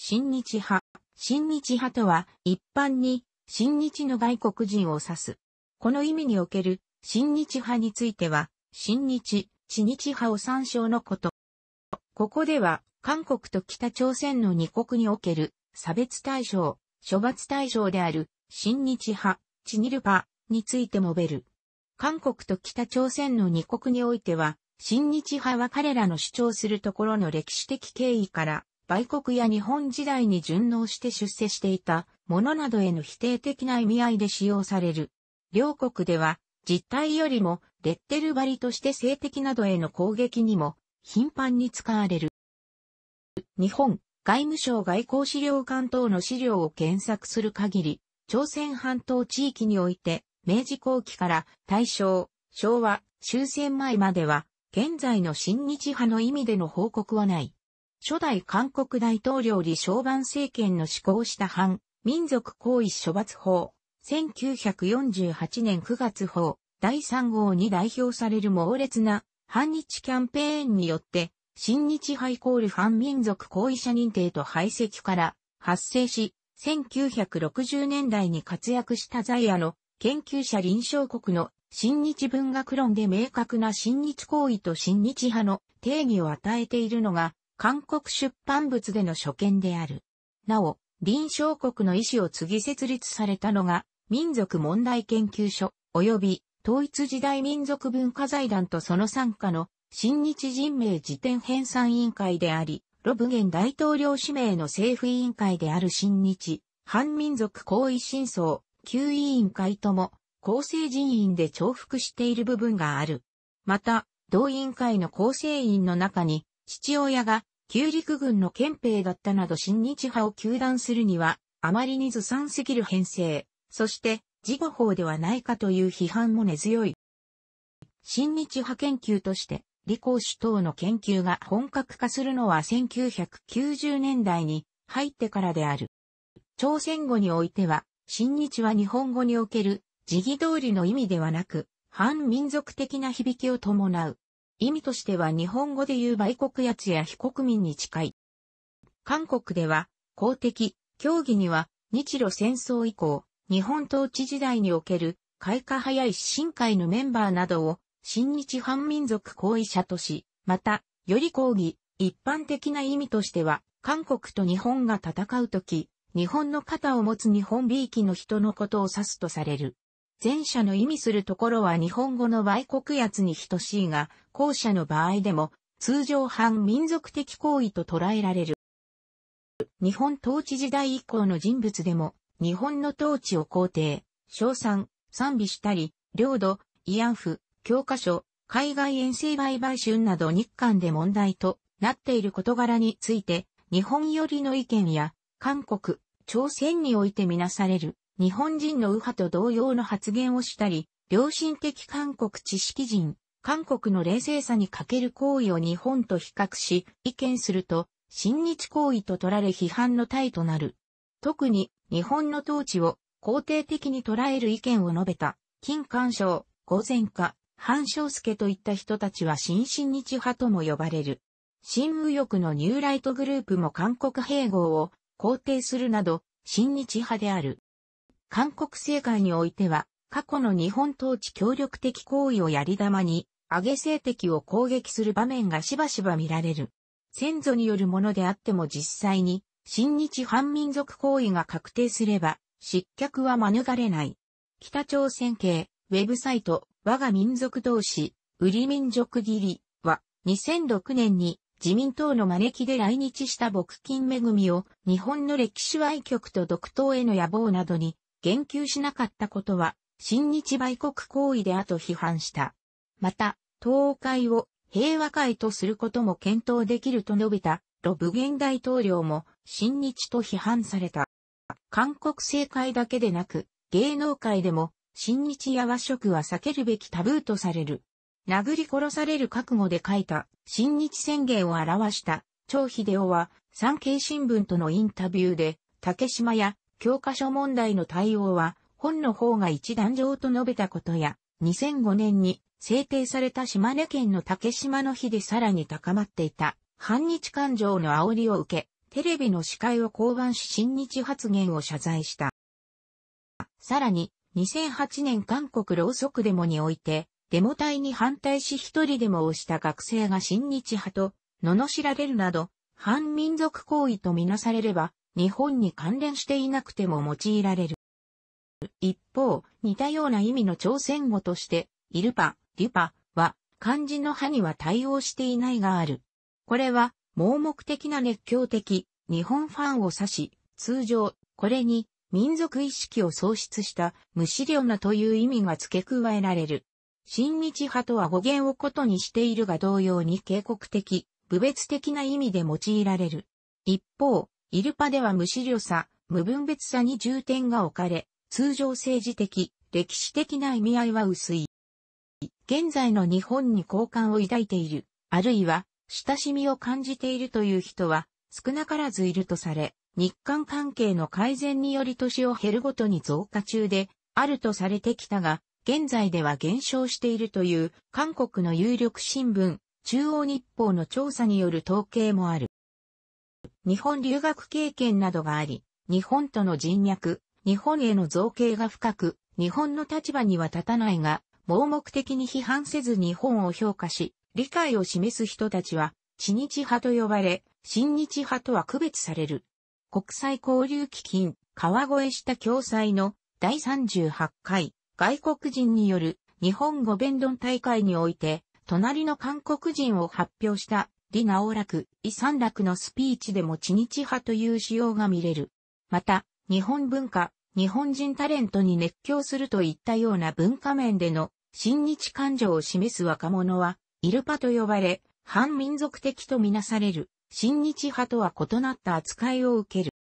新日派。新日派とは、一般に、新日の外国人を指す。この意味における、新日派については、新日、地日派を参照のこと。ここでは、韓国と北朝鮮の二国における、差別対象、処罰対象である、新日派、地日派について述べる。韓国と北朝鮮の二国においては、新日派は彼らの主張するところの歴史的経緯から、売国や日本時代に順応して出世していたものなどへの否定的な意味合いで使用される。両国では実態よりもレッテル張りとして性的などへの攻撃にも頻繁に使われる。日本外務省外交資料館等の資料を検索する限り、朝鮮半島地域において明治後期から大正、昭和、終戦前までは現在の新日派の意味での報告はない。初代韓国大統領李承晩政権の施行した反民族行為処罰法、1948年9月法、第3号に代表される猛烈な反日キャンペーンによって、新日派イコール反民族行為者認定と排斥から発生し、1960年代に活躍した在野の研究者臨床国の新日文学論で明確な新日行為と新日派の定義を与えているのが韓国出版物での初見である。なお、臨床国の意思を次設立されたのが、民族問題研究所、及び統一時代民族文化財団とその参加の新日人名辞典編纂委員会であり、ロブゲン大統領指名の政府委員会である新日、反民族行為真相、旧委員会とも、構成人員で重複している部分がある。また、同委員会の構成員の中に、父親が旧陸軍の憲兵だったなど新日派を糾弾するには、あまりにずさんすぎる編成、そして事後法ではないかという批判も根強い。新日派研究として、理工主等の研究が本格化するのは1990年代に入ってからである。朝鮮語においては、新日は日本語における、時儀通りの意味ではなく、反民族的な響きを伴う。意味としては日本語で言う売国やつや非国民に近い。韓国では、公的、協議には、日露戦争以降、日本統治時代における、開花早い新会のメンバーなどを、新日反民族行為者とし、また、より抗議、一般的な意味としては、韓国と日本が戦うとき、日本の肩を持つ日本美意気の人のことを指すとされる。前者の意味するところは日本語の売国圧に等しいが、後者の場合でも、通常反民族的行為と捉えられる。日本統治時代以降の人物でも、日本の統治を肯定、称賛、賛美したり、領土、慰安婦、教科書、海外遠征売買春など日韓で問題となっている事柄について、日本寄りの意見や、韓国、朝鮮においてみなされる日本人の右派と同様の発言をしたり、良心的韓国知識人、韓国の冷静さに欠ける行為を日本と比較し、意見すると、親日行為と取られ批判の体となる。特に、日本の統治を肯定的に捉える意見を述べた、金官賞、御前家、半章介といった人たちは新親日派とも呼ばれる。新右翼のニューライトグループも韓国併合を肯定するなど、親日派である。韓国政界においては、過去の日本統治協力的行為をやり玉に、上げ政敵を攻撃する場面がしばしば見られる。先祖によるものであっても実際に、新日反民族行為が確定すれば、失脚は免れない。北朝鮮系、ウェブサイト、我が民族同士、売り民族義理は、2006年に自民党の招きで来日した牧金恵みを日本の歴史愛局と独党への野望などに言及しなかったことは、新日売国行為であと批判した。また、東海を平和会とすることも検討できると述べた、ロブゲン大統領も、新日と批判された。韓国政界だけでなく、芸能界でも、新日や和食は避けるべきタブーとされる。殴り殺される覚悟で書いた、新日宣言を表した、張秀夫は、産経新聞とのインタビューで、竹島や教科書問題の対応は、本の方が一段上と述べたことや、2005年に制定された島根県の竹島の日でさらに高まっていた、反日感情の煽りを受け、テレビの司会を降板し新日発言を謝罪した。さらに、2008年韓国ろうそくデモにおいて、デモ隊に反対し一人デモをした学生が新日派と、罵られるなど、反民族行為とみなされれば、日本に関連していなくても用いられる。一方、似たような意味の朝鮮語として、イルパ、リュパは漢字の派には対応していないがある。これは盲目的な熱狂的日本ファンを指し、通常、これに民族意識を喪失した無資料なという意味が付け加えられる。新日派とは語源を異にしているが同様に警告的、部別的な意味で用いられる。一方、イルパでは無資料さ、無分別さに重点が置かれ、通常政治的、歴史的な意味合いは薄い。現在の日本に好感を抱いている、あるいは親しみを感じているという人は少なからずいるとされ、日韓関係の改善により年を減るごとに増加中であるとされてきたが、現在では減少しているという韓国の有力新聞、中央日報の調査による統計もある。日本留学経験などがあり、日本との人脈、日本への造形が深く、日本の立場には立たないが、盲目的に批判せず日本を評価し、理解を示す人たちは、知日派と呼ばれ、新日派とは区別される。国際交流基金、川越した共催の第38回外国人による日本語弁論大会において、隣の韓国人を発表した李直楽、伊三楽のスピーチでも知日派という仕様が見れる。また、日本文化、日本人タレントに熱狂するといったような文化面での新日感情を示す若者は、イルパと呼ばれ、反民族的とみなされる、新日派とは異なった扱いを受ける。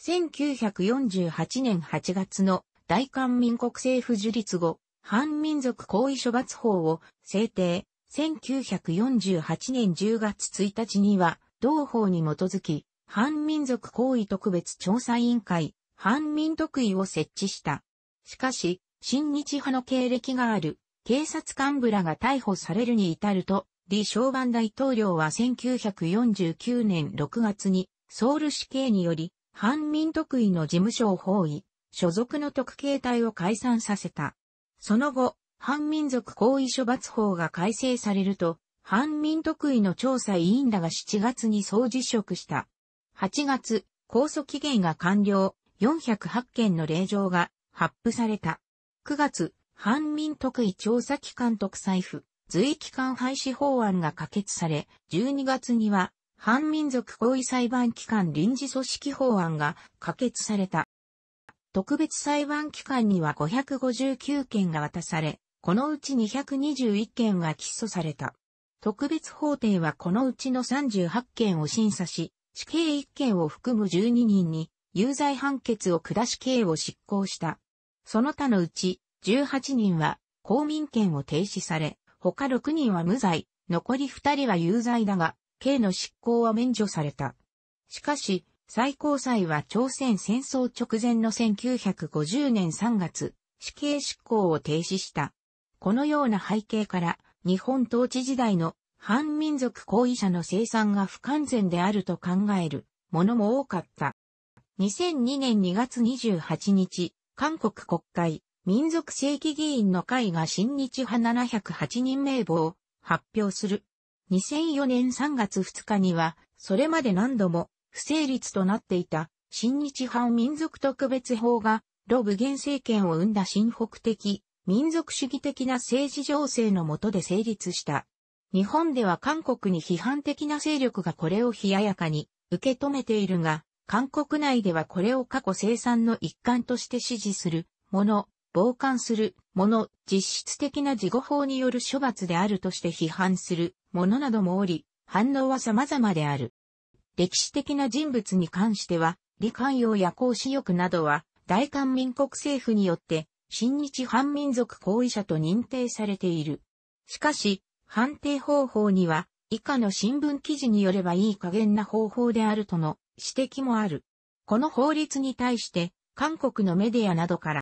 1948年8月の大韓民国政府樹立後、反民族行為処罰法を制定、1948年10月1日には、同法に基づき、反民族行為特別調査委員会、反民特異を設置した。しかし、新日派の経歴がある警察幹部らが逮捕されるに至ると、李承晩大統領は1949年6月にソウル死刑により、反民特異の事務所を包囲、所属の特警隊を解散させた。その後、反民族行為処罰法が改正されると、反民特意の調査委員らが7月に総辞職した。8月、控訴期限が完了、408件の令状が発布された。9月、反民特意調査機関特裁府、随機関廃止法案が可決され、12月には、反民族行為裁判機関臨時組織法案が可決された。特別裁判機関には559件が渡され、このうち221件が起訴された。特別法廷はこのうちの38件を審査し、死刑1件を含む12人に有罪判決を下し刑を執行した。その他のうち18人は公民権を停止され、他6人は無罪、残り2人は有罪だが、刑の執行は免除された。しかし、最高裁は朝鮮戦争直前の1950年3月、死刑執行を停止した。このような背景から、日本統治時代の反民族行為者の生産が不完全であると考えるものも多かった。2002年2月28日、韓国国会民族正規議員の会が新日派708人名簿を発表する。2004年3月2日には、それまで何度も不成立となっていた新日派民族特別法が、ロ・ブゲン政権を生んだ新北的民族主義的な政治情勢の下で成立した。日本では韓国に批判的な勢力がこれを冷ややかに受け止めているが、韓国内ではこれを過去生産の一環として支持するもの、傍観するもの、実質的な事後法による処罰であるとして批判するものなどもおり、反応は様々である。歴史的な人物に関しては、李寛陽や孔子欲などは、大韓民国政府によって親日反民族行為者と認定されている。しかし、判定方法には、以下の新聞記事によればいい加減な方法であるとの指摘もある。この法律に対して、韓国のメディアなどから、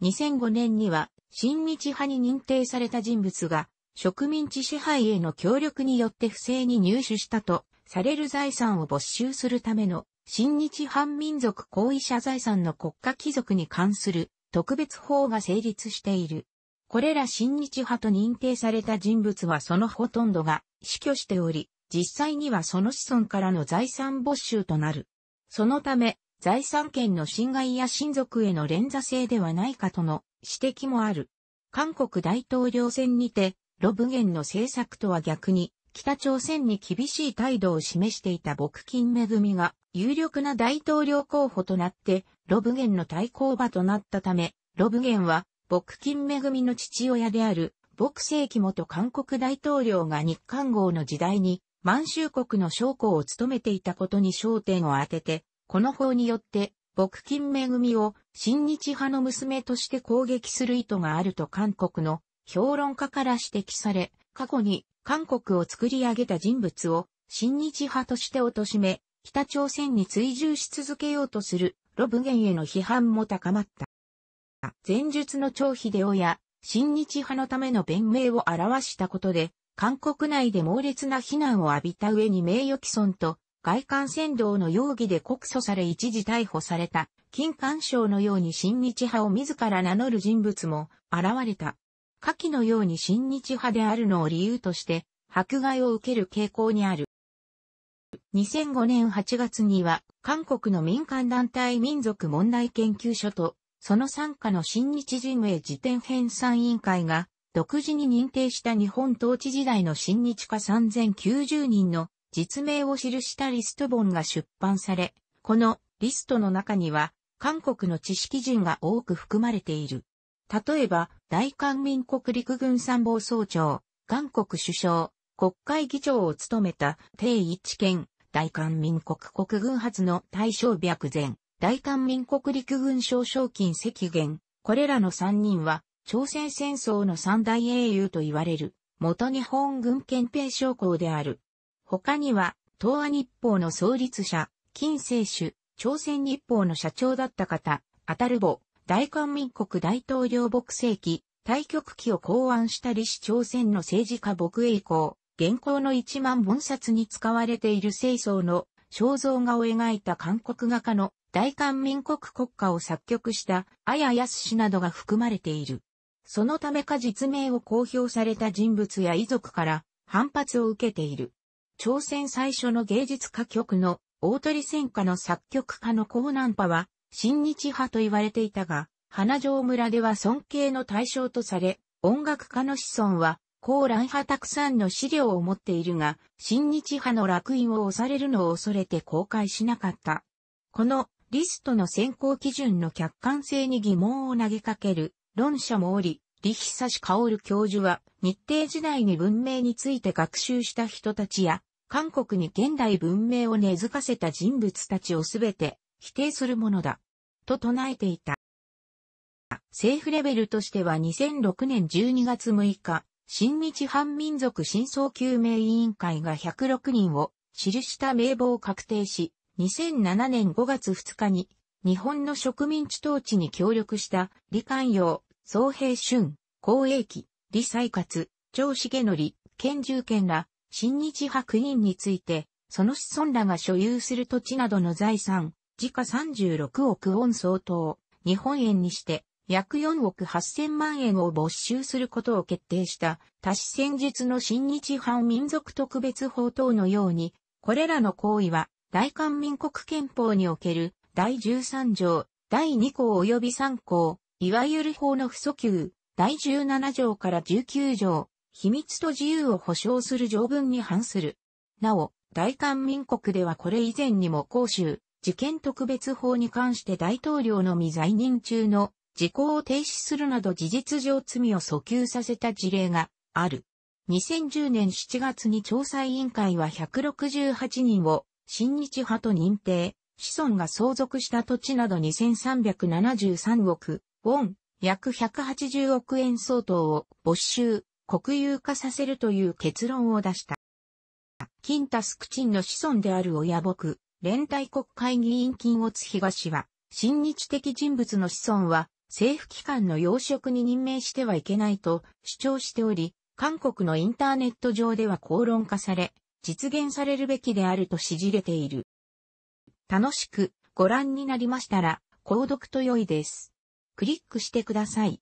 2005年には、親日派に認定された人物が、植民地支配への協力によって不正に入手したと、される財産を没収するための、親日反民族行為者財産の国家貴族に関する特別法が成立している。これら親日派と認定された人物はそのほとんどが死去しており、実際にはその子孫からの財産没収となる。そのため、財産権の侵害や親族への連座制ではないかとの指摘もある。韓国大統領選にて、ロブゲンの政策とは逆に、北朝鮮に厳しい態度を示していた牧金恵が有力な大統領候補となって、ロブゲンの対抗馬となったため、ロブゲンは、牧金恵の父親である、牧世紀元韓国大統領が日韓号の時代に、満州国の将校を務めていたことに焦点を当てて、この法によって、牧金恵を親日派の娘として攻撃する意図があると韓国の評論家から指摘され、過去に韓国を作り上げた人物を親日派として貶め、北朝鮮に追従し続けようとするロブゲンへの批判も高まった。前述の張秀夫や、新日派のための弁明を表したことで、韓国内で猛烈な非難を浴びた上に名誉毀損と、外観扇動の容疑で告訴され一時逮捕された、金官賞のように新日派を自ら名乗る人物も現れた。下記のように新日派であるのを理由として、迫害を受ける傾向にある。2005年8月には、韓国の民間団体民族問題研究所と、その傘下の新日人名辞典編纂委員会が、独自に認定した日本統治時代の新日化3090人の実名を記したリスト本が出版され、このリストの中には、韓国の知識人が多く含まれている。例えば、大韓民国陸軍参謀総長、韓国首相、国会議長を務めた定一健、大韓民国国軍発の大正白前、大韓民国陸軍少将金赤元、これらの三人は、朝鮮戦争の三大英雄と言われる、元日本軍憲兵将校である。他には、東亜日報の創立者、金正主、朝鮮日報の社長だった方、アタルボ、大韓民国大統領牧政期、対極期を考案した李氏朝鮮の政治家牧栄公、現行の一万本札に使われている清掃の肖像画を描いた韓国画家の大韓民国国家を作曲した綾康氏などが含まれている。そのためか実名を公表された人物や遺族から反発を受けている。朝鮮最初の芸術歌曲の大鳥戦歌の作曲家の高南派は新日派と言われていたが、花城村では尊敬の対象とされ、音楽家の子孫は高乱派たくさんの資料を持っているが、新日派の落印を押されるのを恐れて公開しなかった。このリストの選考基準の客観性に疑問を投げかける論者もおり、シカオ薫教授は日程時代に文明について学習した人たちや、韓国に現代文明を根付かせた人物たちをすべて否定するものだ。と唱えていた。政府レベルとしては2006年12月6日、新日反民族真相究明委員会が106人を記した名簿を確定し、2007年5月2日に日本の植民地統治に協力した李寛陽、宗平春、公栄輝、李才活、張重則、県住県ら、新日白人について、その子孫らが所有する土地などの財産、時価36億ウォン相当、日本円にして約4億8000万円を没収することを決定した多子戦術の新日藩民族特別法等のように、これらの行為は大韓民国憲法における第13条、第2項及び3項、いわゆる法の不訴求、第17条から19条、秘密と自由を保障する条文に反する。なお、大韓民国ではこれ以前にも公衆、事件特別法に関して大統領の未在任中の時効を停止するなど事実上罪を訴求させた事例がある。2010年7月に調査委員会は168人を新日派と認定、子孫が相続した土地など2373億、ウォン、約180億円相当を没収、国有化させるという結論を出した。金タスクチンの子孫である親僕、連帯国会議員金乙東は、親日的人物の子孫は、政府機関の要職に任命してはいけないと主張しており、韓国のインターネット上では口論化され、実現されるべきであると指示れている。楽しくご覧になりましたら、購読と良いです。クリックしてください。